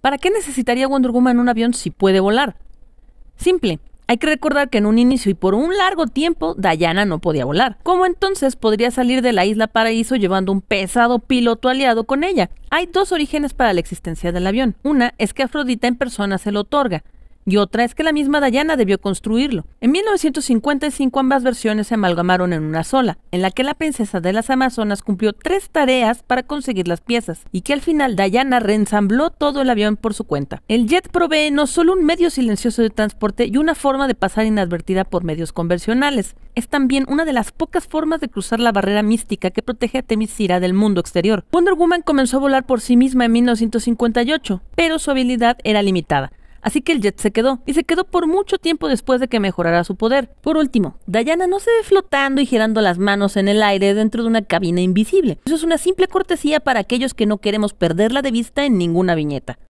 ¿Para qué necesitaría Wonder Woman un avión si puede volar? Simple. Hay que recordar que en un inicio y por un largo tiempo Diana no podía volar. ¿Cómo entonces podría salir de la isla Paraíso llevando un pesado piloto aliado con ella? Hay dos orígenes para la existencia del avión. Una es que Afrodita en persona se lo otorga, y otra es que la misma Dayana debió construirlo. En 1955 ambas versiones se amalgamaron en una sola, en la que la princesa de las Amazonas cumplió tres tareas para conseguir las piezas y que al final Dayana reensambló todo el avión por su cuenta. El jet provee no solo un medio silencioso de transporte y una forma de pasar inadvertida por medios convencionales, es también una de las pocas formas de cruzar la barrera mística que protege a Temisira del mundo exterior. Wonder Woman comenzó a volar por sí misma en 1958, pero su habilidad era limitada. Así que el jet se quedó, y se quedó por mucho tiempo después de que mejorara su poder. Por último, Diana no se ve flotando y girando las manos en el aire dentro de una cabina invisible. Eso es una simple cortesía para aquellos que no queremos perderla de vista en ninguna viñeta.